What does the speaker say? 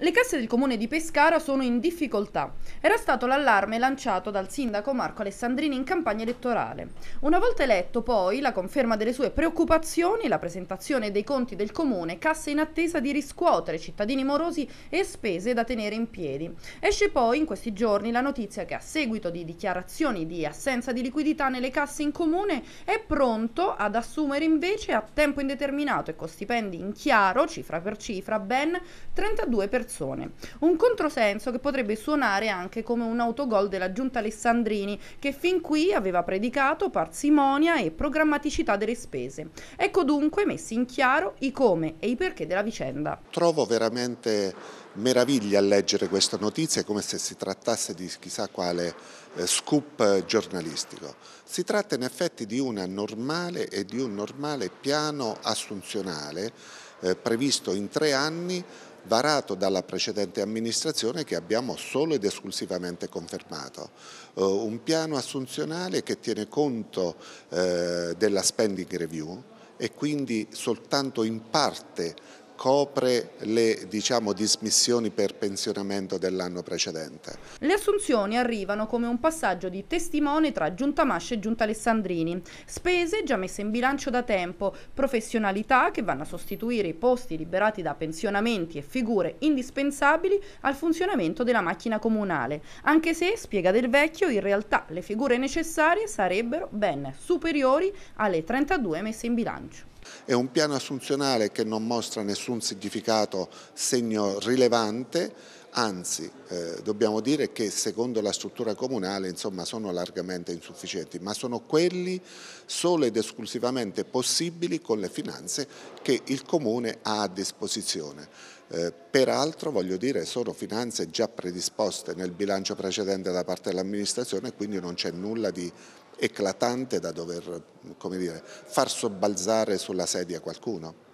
Le casse del comune di Pescara sono in difficoltà. Era stato l'allarme lanciato dal sindaco Marco Alessandrini in campagna elettorale. Una volta eletto, poi, la conferma delle sue preoccupazioni, la presentazione dei conti del comune, casse in attesa di riscuotere cittadini morosi e spese da tenere in piedi. Esce poi in questi giorni la notizia che a seguito di dichiarazioni di assenza di liquidità nelle casse in comune è pronto ad assumere invece a tempo indeterminato e con stipendi in chiaro, cifra per cifra, ben 32 persone persone. Un controsenso che potrebbe suonare anche come un autogol della giunta Alessandrini, che fin qui aveva predicato parsimonia e programmaticità delle spese. Ecco dunque messi in chiaro i come e i perché della vicenda. Trovo veramente meraviglia a leggere questa notizia, come se si trattasse di chissà quale eh, scoop eh, giornalistico. Si tratta in effetti di una normale e di un normale piano assunzionale eh, previsto in tre anni varato dalla precedente amministrazione che abbiamo solo ed esclusivamente confermato. Uh, un piano assunzionale che tiene conto uh, della spending review e quindi soltanto in parte copre le diciamo, dismissioni per pensionamento dell'anno precedente. Le assunzioni arrivano come un passaggio di testimone tra Giunta Masce e Giunta Alessandrini. Spese già messe in bilancio da tempo, professionalità che vanno a sostituire i posti liberati da pensionamenti e figure indispensabili al funzionamento della macchina comunale, anche se, spiega Del Vecchio, in realtà le figure necessarie sarebbero ben superiori alle 32 messe in bilancio. È un piano assunzionale che non mostra nessun nessun significato segno rilevante, anzi eh, dobbiamo dire che secondo la struttura comunale insomma, sono largamente insufficienti, ma sono quelli solo ed esclusivamente possibili con le finanze che il comune ha a disposizione. Eh, peraltro voglio dire sono finanze già predisposte nel bilancio precedente da parte dell'amministrazione quindi non c'è nulla di eclatante da dover dire, far sobbalzare sulla sedia qualcuno.